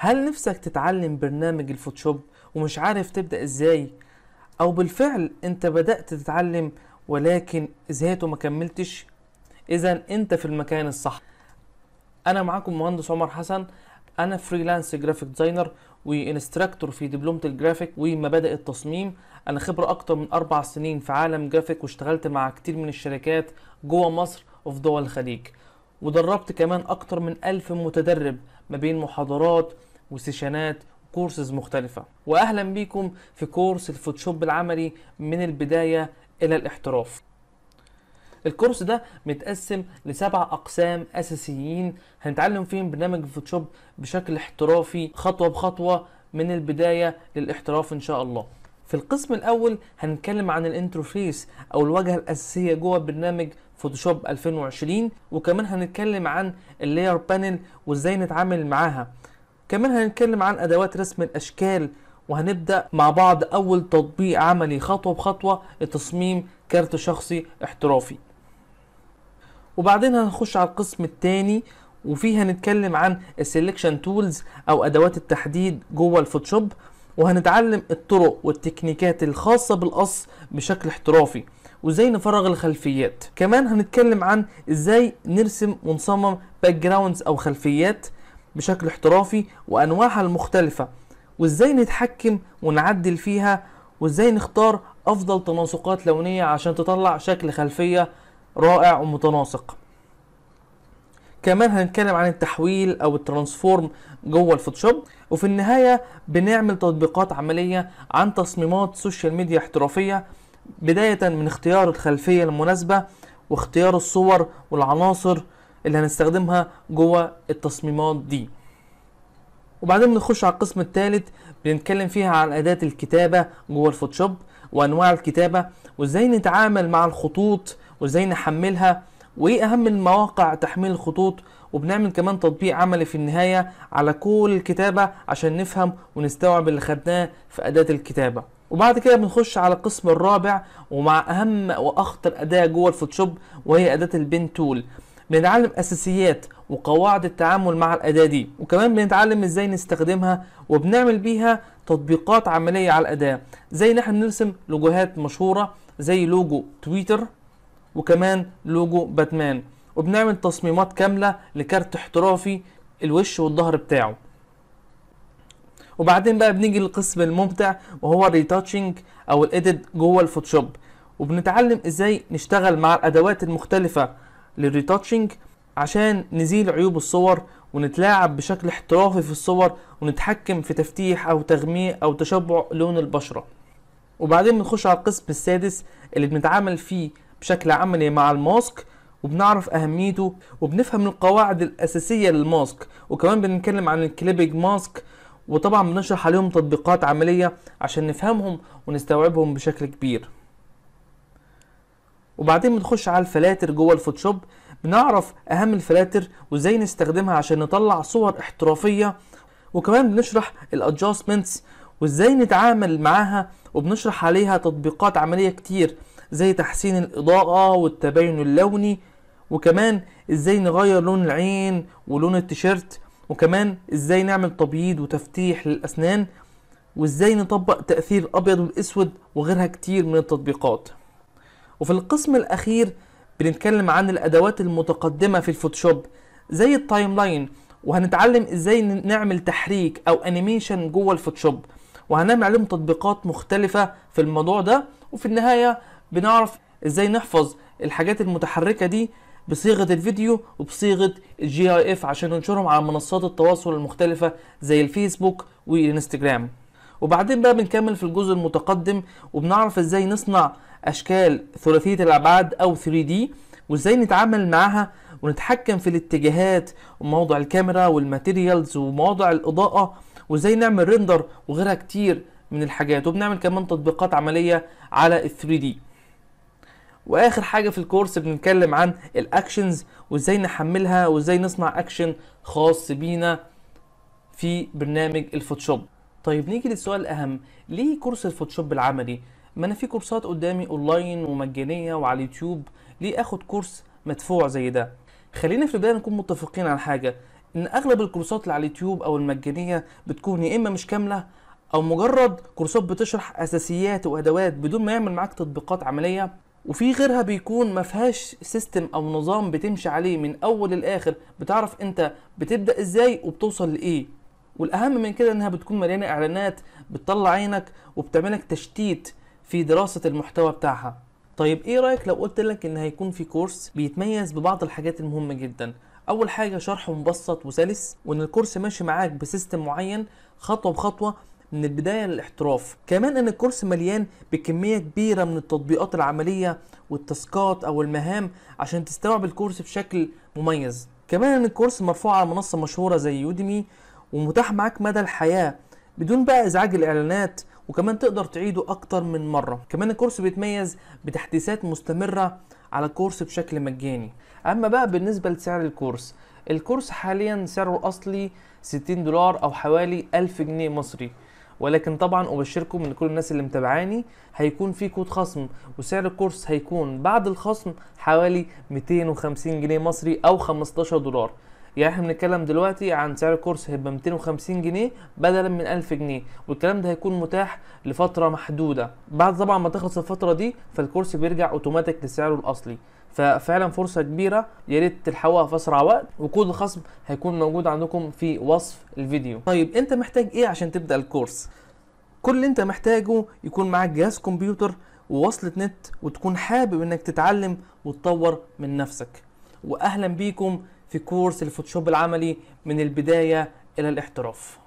هل نفسك تتعلم برنامج الفوتوشوب ومش عارف تبدأ ازاي او بالفعل انت بدأت تتعلم ولكن زهقت وما كملتش اذا انت في المكان الصح انا معاكم مهندس عمر حسن انا فريلانس جرافيك ديزاينر وانستراكتور في دبلومه الجرافيك ومبادئ التصميم انا خبره اكتر من اربع سنين في عالم جرافيك واشتغلت مع كتير من الشركات جوه مصر وفي دول الخليج ودربت كمان أكتر من ألف متدرب ما بين محاضرات وسيشنات وكورسز مختلفة وأهلا بيكم في كورس الفوتوشوب العملي من البداية إلى الاحتراف الكورس ده متقسم لسبع أقسام أساسيين هنتعلم فيهم برنامج الفوتوشوب بشكل احترافي خطوة بخطوة من البداية للاحتراف إن شاء الله في القسم الأول هنتكلم عن الانترفيس أو الواجهة الأساسية جوه برنامج فوتوشوب 2020 وكمان هنتكلم عن اللاير بانل وازاي نتعامل معاها كمان هنتكلم عن ادوات رسم الاشكال وهنبدا مع بعض اول تطبيق عملي خطوه بخطوه لتصميم كارت شخصي احترافي وبعدين هنخش على القسم الثاني وفيه هنتكلم عن السلكشن تولز او ادوات التحديد جوه الفوتوشوب وهنتعلم الطرق والتكنيكات الخاصه بالقص بشكل احترافي وازاي نفرغ الخلفيات كمان هنتكلم عن ازاي نرسم ونصمم باك جراوندز او خلفيات بشكل احترافي وانواعها المختلفه وازاي نتحكم ونعدل فيها وازاي نختار افضل تناسقات لونيه عشان تطلع شكل خلفيه رائع ومتناسق كمان هنتكلم عن التحويل او الترانسفورم جوه الفوتوشوب وفي النهايه بنعمل تطبيقات عمليه عن تصميمات سوشيال ميديا احترافيه بداية من اختيار الخلفية المناسبة واختيار الصور والعناصر اللي هنستخدمها جوه التصميمات دي وبعدين بنخش على القسم الثالث بنتكلم فيها عن أداة الكتابة جوه الفوتوشوب وأنواع الكتابة وإزاي نتعامل مع الخطوط وإزاي نحملها وإيه أهم المواقع تحميل الخطوط وبنعمل كمان تطبيق عملي في النهاية على كل الكتابة عشان نفهم ونستوعب اللي خدناه في أداة الكتابة وبعد كده بنخش على القسم الرابع ومع اهم واخطر اداه جوه الفوتوشوب وهي اداه البين تول بنتعلم اساسيات وقواعد التعامل مع الاداه دي وكمان بنتعلم ازاي نستخدمها وبنعمل بيها تطبيقات عمليه على الاداه زي ان احنا بنرسم لوجوهات مشهوره زي لوجو تويتر وكمان لوجو باتمان وبنعمل تصميمات كامله لكارت احترافي الوش والظهر بتاعه وبعدين بقى بنيجي للقسم الممتع وهو الريتاتشنج او الايديت جوه الفوتوشوب وبنتعلم ازاي نشتغل مع الادوات المختلفه للريتاتشنج عشان نزيل عيوب الصور ونتلاعب بشكل احترافي في الصور ونتحكم في تفتيح او تغميق او تشبع لون البشره وبعدين بنخش على القسم السادس اللي بنتعامل فيه بشكل عملي مع الماسك وبنعرف اهميته وبنفهم القواعد الاساسيه للماسك وكمان بنتكلم عن الكليبنج ماسك وطبعا بنشرح عليهم تطبيقات عملية عشان نفهمهم ونستوعبهم بشكل كبير وبعدين بنخش على الفلاتر جوه الفوتوشوب بنعرف اهم الفلاتر وازاي نستخدمها عشان نطلع صور احترافية وكمان بنشرح الادجاستمنتس وازاي نتعامل معاها وبنشرح عليها تطبيقات عملية كتير زي تحسين الاضاءة والتباين اللوني وكمان ازاي نغير لون العين ولون التيشيرت وكمان ازاي نعمل تبييض وتفتيح للاسنان وازاي نطبق تاثير الابيض والاسود وغيرها كتير من التطبيقات وفي القسم الاخير بنتكلم عن الادوات المتقدمه في الفوتوشوب زي التايم لاين وهنتعلم ازاي نعمل تحريك او انيميشن جوه الفوتوشوب وهنعمل عليهم تطبيقات مختلفه في الموضوع ده وفي النهايه بنعرف ازاي نحفظ الحاجات المتحركه دي بصيغه الفيديو وبصيغه جي اي اف عشان ننشرهم على منصات التواصل المختلفه زي الفيسبوك والانستجرام وبعدين بقى بنكمل في الجزء المتقدم وبنعرف ازاي نصنع اشكال ثلاثيه الابعاد او 3 دي وازاي نتعامل معاها ونتحكم في الاتجاهات وموضع الكاميرا والماتيريالز ومواضع الاضاءه وازاي نعمل ريندر وغيرها كتير من الحاجات وبنعمل كمان تطبيقات عمليه على ال 3 دي واخر حاجه في الكورس بنتكلم عن الاكشنز وازاي نحملها وازاي نصنع اكشن خاص بينا في برنامج الفوتوشوب طيب نيجي للسؤال الاهم ليه كورس الفوتوشوب العملي ما انا في كورسات قدامي اونلاين ومجانيه وعلى اليوتيوب ليه اخد كورس مدفوع زي ده خلينا في البدايه نكون متفقين على حاجه ان اغلب الكورسات اللي على اليوتيوب او المجانيه بتكون يا اما مش كامله او مجرد كورسات بتشرح اساسيات وادوات بدون ما يعمل معاك تطبيقات عمليه وفي غيرها بيكون ما فيهاش سيستم او نظام بتمشي عليه من اول للاخر بتعرف انت بتبدا ازاي وبتوصل لايه والاهم من كده انها بتكون مليانه اعلانات بتطلع عينك وبتعملك تشتيت في دراسه المحتوى بتاعها طيب ايه رايك لو قلت لك ان هيكون في كورس بيتميز ببعض الحاجات المهمه جدا اول حاجه شرح مبسط وسلس وان الكورس ماشي معاك بسيستم معين خطوه بخطوه من البدايه للاحتراف كمان ان الكورس مليان بكميه كبيره من التطبيقات العمليه والتاسكات او المهام عشان تستوعب الكورس بشكل مميز كمان ان الكورس مرفوع على منصه مشهوره زي يوديمي ومتاح معاك مدى الحياه بدون بقى ازعاج الاعلانات وكمان تقدر تعيده اكتر من مره كمان الكورس بيتميز بتحديثات مستمره على الكورس بشكل مجاني اما بقى بالنسبه لسعر الكورس الكورس حاليا سعره الاصلي 60 دولار او حوالي 1000 جنيه مصري ولكن طبعا ابشركم ان كل الناس اللي متابعاني هيكون في كود خصم وسعر الكورس هيكون بعد الخصم حوالي 250 جنيه مصري او 15 دولار يعني احنا بنتكلم دلوقتي عن سعر الكورس هيبقى 250 جنيه بدلا من 1000 جنيه والكلام ده هيكون متاح لفتره محدوده بعد طبعا ما تخلص الفتره دي فالكورس بيرجع اوتوماتيك لسعره الاصلي ففعلا فرصة كبيرة يا ريت تلحقوها في أسرع وقت وكود الخصم هيكون موجود عندكم في وصف الفيديو. طيب أنت محتاج إيه عشان تبدأ الكورس؟ كل اللي أنت محتاجه يكون معاك جهاز كمبيوتر ووصلة نت وتكون حابب إنك تتعلم وتطور من نفسك. وأهلا بيكم في كورس الفوتوشوب العملي من البداية إلى الاحتراف